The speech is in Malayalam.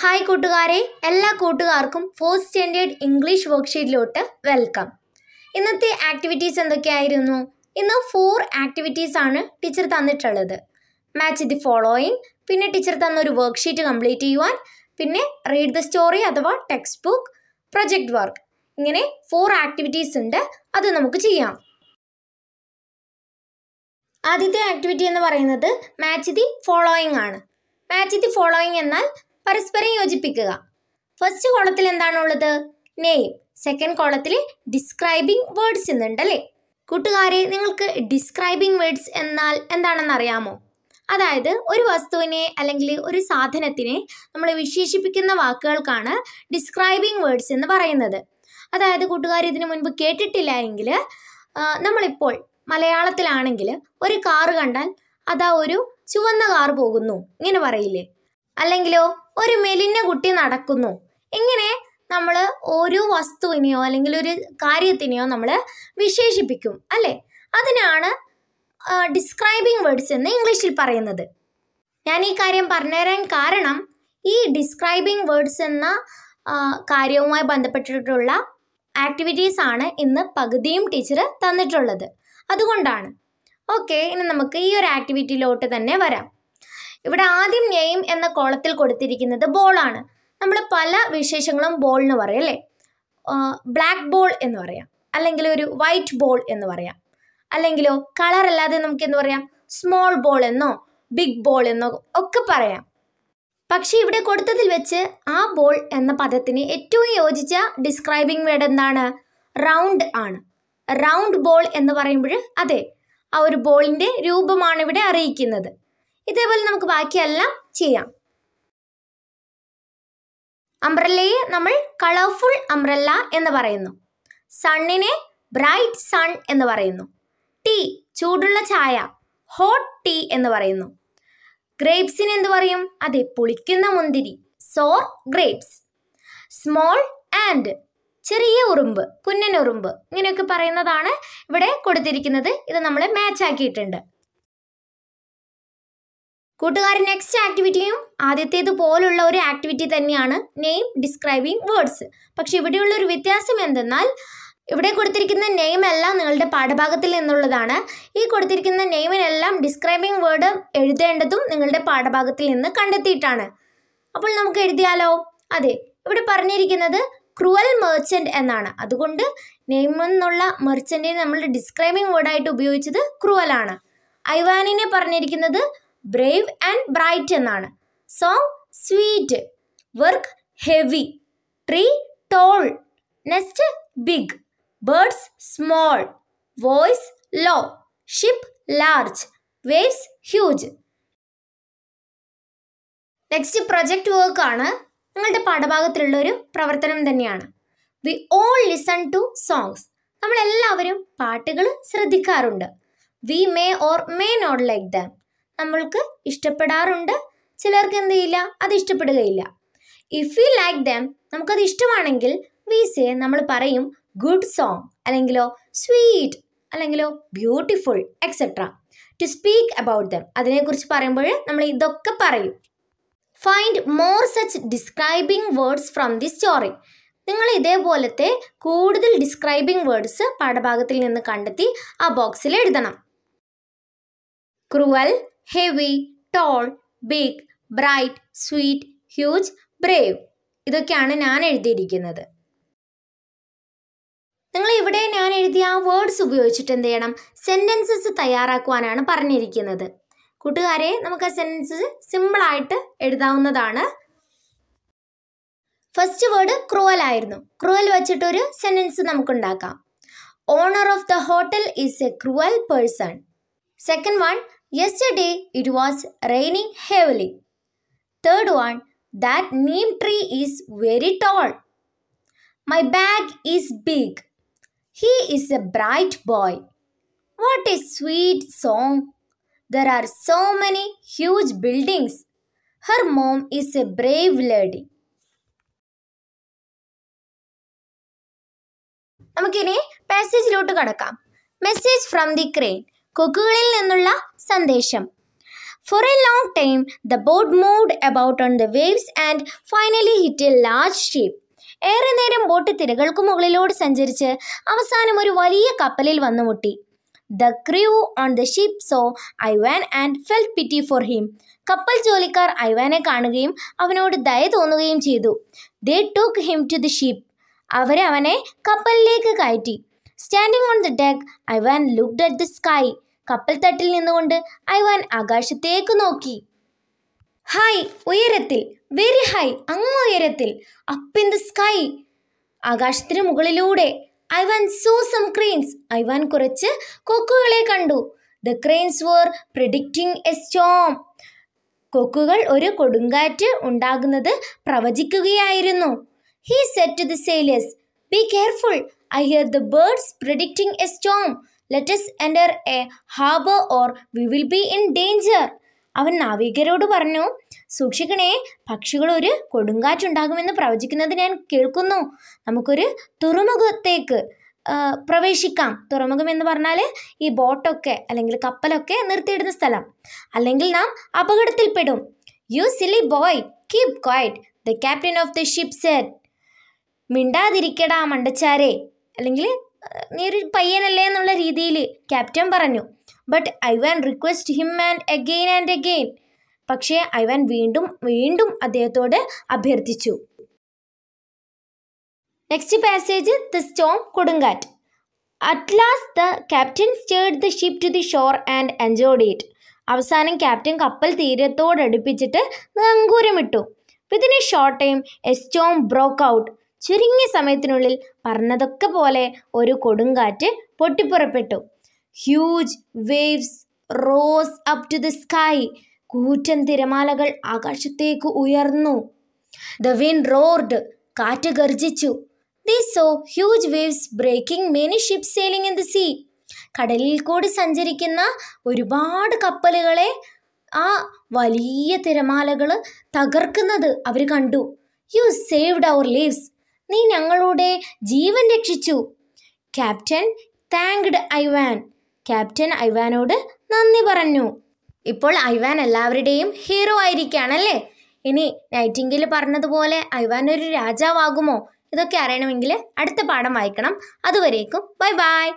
ഹായ് കൂട്ടുകാരെ എല്ലാ കൂട്ടുകാർക്കും ഫോർത്ത് സ്റ്റാൻഡേർഡ് ഇംഗ്ലീഷ് വർക്ക്ഷീറ്റിലോട്ട് വെൽക്കം ഇന്നത്തെ ആക്ടിവിറ്റീസ് എന്തൊക്കെയായിരുന്നു ഇന്ന് ഫോർ ആക്ടിവിറ്റീസ് ആണ് ടീച്ചർ തന്നിട്ടുള്ളത് മാച്ച് ദി ഫോളോയിങ് പിന്നെ ടീച്ചർ തന്ന ഒരു വർക്ക്ഷീറ്റ് കംപ്ലീറ്റ് ചെയ്യുവാൻ പിന്നെ റീഡ് ദ സ്റ്റോറി അഥവാ ടെക്സ്റ്റ് ബുക്ക് പ്രൊജക്ട് വർക്ക് ഇങ്ങനെ ഫോർ ആക്ടിവിറ്റീസ് ഉണ്ട് അത് നമുക്ക് ചെയ്യാം ആദ്യത്തെ ആക്ടിവിറ്റി എന്ന് പറയുന്നത് മാച്ച് ദി ഫോളോയിങ് ആണ് മാച്ച് ദി ഫോളോയിങ് എന്നാൽ പരസ്പരം യോജിപ്പിക്കുക ഫസ്റ്റ് കോളത്തിൽ എന്താണുള്ളത് നെയിം സെക്കൻഡ് കോളത്തിൽ ഡിസ്ക്രൈബിംഗ് വേർഡ്സ് എന്നുണ്ടല്ലേ കൂട്ടുകാരെ നിങ്ങൾക്ക് ഡിസ്ക്രൈബിംഗ് വേർഡ്സ് എന്നാൽ എന്താണെന്ന് അറിയാമോ അതായത് ഒരു വസ്തുവിനെ അല്ലെങ്കിൽ ഒരു സാധനത്തിനെ നമ്മൾ വിശേഷിപ്പിക്കുന്ന വാക്കുകൾക്കാണ് ഡിസ്ക്രൈബിംഗ് വേർഡ്സ് എന്ന് പറയുന്നത് അതായത് കൂട്ടുകാർ ഇതിനു മുൻപ് കേട്ടിട്ടില്ല എങ്കിൽ നമ്മളിപ്പോൾ മലയാളത്തിലാണെങ്കിൽ ഒരു കാറ് കണ്ടാൽ അതാ ഒരു ചുവന്ന കാർ പോകുന്നു ഇങ്ങനെ പറയില്ലേ അല്ലെങ്കിലോ ഒരു മെലിഞ്ഞ കുട്ടി നടക്കുന്നു ഇങ്ങനെ നമ്മൾ ഓരോ വസ്തുവിനെയോ അല്ലെങ്കിൽ ഒരു കാര്യത്തിനെയോ നമ്മൾ വിശേഷിപ്പിക്കും അല്ലേ അതിനാണ് ഡിസ്ക്രൈബിംഗ് വേർഡ്സ് എന്ന് ഇംഗ്ലീഷിൽ പറയുന്നത് ഞാൻ ഈ കാര്യം പറഞ്ഞുതരാൻ കാരണം ഈ ഡിസ്ക്രൈബിംഗ് വേർഡ്സ് എന്ന കാര്യവുമായി ബന്ധപ്പെട്ടിട്ടുള്ള ആക്ടിവിറ്റീസ് ആണ് ഇന്ന് പകുതിയും ടീച്ചർ തന്നിട്ടുള്ളത് അതുകൊണ്ടാണ് ഓക്കെ ഇനി നമുക്ക് ഈ ഒരു ആക്ടിവിറ്റിയിലോട്ട് തന്നെ വരാം ഇവിടെ ആദ്യം നെയിം എന്ന കോളത്തിൽ കൊടുത്തിരിക്കുന്നത് ബോളാണ് നമ്മൾ പല വിശേഷങ്ങളും ബോളിന് പറയും അല്ലേ ബ്ലാക്ക് ബോൾ എന്ന് പറയാം അല്ലെങ്കിൽ ഒരു വൈറ്റ് ബോൾ എന്ന് പറയാം അല്ലെങ്കിലോ കളർ അല്ലാതെ നമുക്ക് എന്ത് പറയാം സ്മോൾ ബോൾ എന്നോ ബിഗ് ബോൾ എന്നോ ഒക്കെ പറയാം പക്ഷെ ഇവിടെ കൊടുത്തതിൽ വെച്ച് ആ ബോൾ എന്ന പദത്തിന് ഏറ്റവും യോജിച്ച ഡിസ്ക്രൈബിംഗ് വേർഡ് എന്താണ് റൗണ്ട് ആണ് റൗണ്ട് ബോൾ എന്ന് പറയുമ്പോൾ അതെ ആ ഒരു ബോളിൻ്റെ രൂപമാണ് ഇവിടെ അറിയിക്കുന്നത് ഇതേപോലെ നമുക്ക് ബാക്കിയെല്ലാം ചെയ്യാം അംബ്രല്ലയെ നമ്മൾ കളർഫുൾ അംബ്രല്ല എന്ന് പറയുന്നു സണ്ണിനെ ബ്രൈറ്റ് സൺ എന്ന് പറയുന്നു ടീ ചൂടുള്ള ചായ ഹോട്ട് ടീ എന്ന് പറയുന്നു ഗ്രേപ്സിന് എന്ത് പറയും അതെ പുളിക്കുന്ന മുന്തിരി സോർ ഗ്രേപ്സ് സ്മോൾ ആൻഡ് ചെറിയ ഉറുമ്പ് കുഞ്ഞൻ ഉറുമ്പ് ഇങ്ങനെയൊക്കെ പറയുന്നതാണ് ഇവിടെ കൊടുത്തിരിക്കുന്നത് ഇത് നമ്മൾ മാച്ച് ആക്കിയിട്ടുണ്ട് കൂട്ടുകാരൻ നെക്സ്റ്റ് ആക്ടിവിറ്റിയും ആദ്യത്തേത് പോലുള്ള ഒരു ആക്ടിവിറ്റി തന്നെയാണ് നെയിം ഡിസ്ക്രൈബിംഗ് വേർഡ്സ് പക്ഷെ ഇവിടെയുള്ള ഒരു വ്യത്യാസം എന്തെന്നാൽ ഇവിടെ കൊടുത്തിരിക്കുന്ന നെയിം എല്ലാം നിങ്ങളുടെ പാഠഭാഗത്തിൽ നിന്നുള്ളതാണ് ഈ കൊടുത്തിരിക്കുന്ന നെയിമിനെല്ലാം ഡിസ്ക്രൈബിംഗ് വേർഡ് എഴുതേണ്ടതും നിങ്ങളുടെ പാഠഭാഗത്തിൽ നിന്ന് കണ്ടെത്തിയിട്ടാണ് അപ്പോൾ നമുക്ക് എഴുതിയാലോ അതെ ഇവിടെ പറഞ്ഞിരിക്കുന്നത് ക്രൂവൽ മെർച്ചൻ്റ് എന്നാണ് അതുകൊണ്ട് നെയിം എന്നുള്ള മെർച്ചൻറ്റിനെ നമ്മൾ ഡിസ്ക്രൈബിംഗ് വേർഡായിട്ട് ഉപയോഗിച്ചത് ആണ് ഐവാനിനെ പറഞ്ഞിരിക്കുന്നത് ബ്രേവ് ആൻഡ് ബ്രൈറ്റ് എന്നാണ് song sweet work heavy tree tall nest big birds small voice low ship large waves huge next project work ആണ് നിങ്ങളുടെ പാഠഭാഗത്തിലുള്ള ഒരു പ്രവർത്തനം തന്നെയാണ് we all listen to songs നമ്മളെല്ലാവരും പാട്ടുകൾ ശ്രദ്ധിക്കാറുണ്ട് we may or may not like them നമ്മൾക്ക് ഇഷ്ടപ്പെടാറുണ്ട് ചിലർക്ക് എന്ത് ചെയ്യില്ല അത് ഇഷ്ടപ്പെടുകയില്ല ഇഫ് യു ലൈക്ക് ദം നമുക്കത് ഇഷ്ടമാണെങ്കിൽ വി സേ നമ്മൾ പറയും ഗുഡ് സോങ് അല്ലെങ്കിലോ സ്വീറ്റ് അല്ലെങ്കിലോ beautiful etcetera to speak about them അതിനെക്കുറിച്ച് പറയുമ്പോൾ നമ്മൾ ഇതൊക്കെ പറയും find more such describing words from the story നിങ്ങൾ ഇതേപോലത്തെ കൂടുതൽ ഡിസ്ക്രൈബിംഗ് വേർഡ്സ് പാഠഭാഗത്തിൽ നിന്ന് കണ്ടെത്തി ആ ബോക്സിൽ എഴുതണം cruel heavy tall big bright sweet huge brave ഇതൊക്കെയാണ് ഞാൻ എഴുതിയിരിക്കുന്നത് നിങ്ങൾ ഇവിടെ ഞാൻ എഴുതിയ ആ വേർഡ്സ് ഉപയോഗിച്ചിട്ട് എന്ത് ചെയ്യണം സെൻറ്റൻസസ് തയ്യാറാക്കുവാനാണ് പറഞ്ഞിരിക്കുന്നത് കൂട്ടുകാരെ നമുക്ക് ആ സെൻറ്റൻസ് സിമ്പിളായിട്ട് എഴുതാവുന്നതാണ് ഫസ്റ്റ് വേർഡ് ക്രൂവൽ ആയിരുന്നു ക്രൂവൽ വെച്ചിട്ടൊരു സെൻറ്റൻസ് നമുക്കുണ്ടാക്കാം owner of the hotel is a cruel person second one Yesterday it was raining heavily. Third one, that neem tree is very tall. My bag is big. He is a bright boy. What a sweet song. There are so many huge buildings. Her mom is a brave lady. നമുക്കിനി പാസേജിലോട്ട് കടക്കാം മെസ്സേജ് ഫ്രം ദി ക്രെയിൻ കൊക്കുകളിൽ നിന്നുള്ള സന്ദേശം for a long time the boat moved about on the waves and finally hit a large ship ഏറെ നേരം ബോട്ട് തിരകൾക്ക് മുകളിലൂടെ സഞ്ചരിച്ച് അവസാനം ഒരു വലിയ കപ്പലിൽ വന്നു മുട്ടി the crew on the ship saw Ivan and fell pity for him കപ്പൽ ജോലിക്കാർ ഐവാനെ കാണുകയും അവനോട് ദയ തോന്നുകയും ചെയ്തു they took him to the ship അവരവനെ കപ്പലിലേക്ക് കയറ്റി standing on the deck Ivan looked at the sky കപ്പൽത്തട്ടിൽ നിന്നുകൊണ്ട് ഐ വാൻ ആകാശത്തേക്ക് നോക്കി ഹൈ ഉയരത്തിൽ വെരി ഹൈ അങ്ങ് ഉയരത്തിൽ അപ്പ് ഇൻ ദ സ്കൈ ആകാശത്തിന് മുകളിലൂടെ Ivan saw some cranes Ivan കുറച്ച് കൊക്കുകളെ കണ്ടു the cranes were predicting a storm കൊക്കുകൾ ഒരു കൊടുങ്കാറ്റ് ഉണ്ടാകുന്നത് പ്രവചിക്കുകയായിരുന്നു he said to the sailors be careful I hear the birds predicting a storm. Let us enter a harbor or we will be in danger. അവൻ നാവികരോട് പറഞ്ഞു സൂക്ഷിക്കണേ പക്ഷികൾ ഒരു കൊടുങ്കാറ്റുണ്ടാകുമെന്ന് പ്രവചിക്കുന്നത് ഞാൻ കേൾക്കുന്നു നമുക്കൊരു തുറമുഖത്തേക്ക് പ്രവേശിക്കാം തുറമുഖം എന്ന് പറഞ്ഞാൽ ഈ ബോട്ടൊക്കെ അല്ലെങ്കിൽ കപ്പലൊക്കെ നിർത്തിയിടുന്ന സ്ഥലം അല്ലെങ്കിൽ നാം അപകടത്തിൽപ്പെടും you silly boy keep quiet the captain of the ships said മിണ്ടാതിരിക്കടാ മണ്ടച്ചാരെ അല്ലെങ്കിൽ നീ ഒരു പയ്യനല്ലേ എന്നുള്ള രീതിയിൽ ക്യാപ്റ്റൻ പറഞ്ഞു but Ivan request him and again and again പക്ഷേ വാൻ വീണ്ടും വീണ്ടും അദ്ദേഹത്തോട് അഭ്യർത്ഥിച്ചു നെക്സ്റ്റ് പാസേജ് ദ സ്റ്റോം കൊടുങ്കാറ്റ് at last the captain steered the ship to the shore and enjoyed it അവസാനം ക്യാപ്റ്റൻ കപ്പൽ തീരത്തോടടുപ്പിച്ചിട്ട് നങ്കൂരമിട്ടു within a short time a Storm broke out ചുരുങ്ങിയ സമയത്തിനുള്ളിൽ പറഞ്ഞതൊക്കെ പോലെ ഒരു കൊടുങ്കാറ്റ് പൊട്ടിപ്പുറപ്പെട്ടു huge waves rose up to the sky കൂറ്റൻ തിരമാലകൾ ആകാശത്തേക്ക് ഉയർന്നു ദ വിൻ റോർഡ് കാറ്റ് ഗർജിച്ചു the saw huge waves breaking many ship sailing in the sea കടലിൽ കൂടി സഞ്ചരിക്കുന്ന ഒരുപാട് കപ്പലുകളെ ആ വലിയ തിരമാലകൾ തകർക്കുന്നത് അവർ കണ്ടു യു സേവ്ഡ് അവർ ലീവ്സ് നീ ഞങ്ങളുടെ ജീവൻ രക്ഷിച്ചു ക്യാപ്റ്റൻ താങ്ക്ഡ് ഐവാൻ ക്യാപ്റ്റൻ ഐവാനോട് നന്ദി പറഞ്ഞു ഇപ്പോൾ ഐവാൻ എല്ലാവരുടെയും ഹീറോ ആയിരിക്കുകയാണല്ലേ ഇനി നൈറ്റിംഗിൽ പറഞ്ഞതുപോലെ ഐവാൻ ഒരു രാജാവാകുമോ ഇതൊക്കെ അറിയണമെങ്കിൽ അടുത്ത പാഠം വായിക്കണം അതുവരേക്കും ബൈ ബൈ